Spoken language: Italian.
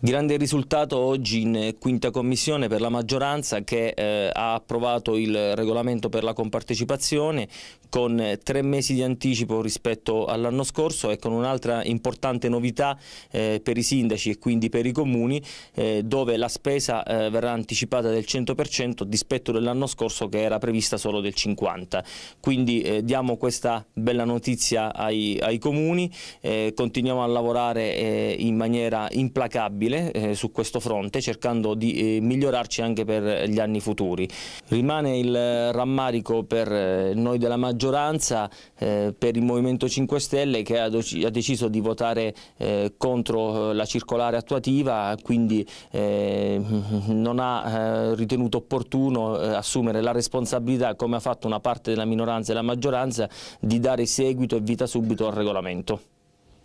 Grande risultato oggi in quinta commissione per la maggioranza che eh, ha approvato il regolamento per la compartecipazione con eh, tre mesi di anticipo rispetto all'anno scorso e con un'altra importante novità eh, per i sindaci e quindi per i comuni eh, dove la spesa eh, verrà anticipata del 100% rispetto all'anno scorso che era prevista solo del 50%. Quindi eh, diamo questa bella notizia ai, ai comuni, continuiamo a lavorare in maniera implacabile possibile eh, su questo fronte cercando di eh, migliorarci anche per gli anni futuri. Rimane il rammarico per eh, noi della maggioranza, eh, per il Movimento 5 Stelle che ha, deciso di votare eh, contro la circolare attuativa, quindi non ha ritenuto opportuno assumere la responsabilità, come ha fatto una parte della minoranza e la maggioranza, di dare seguito e vita subito al regolamento.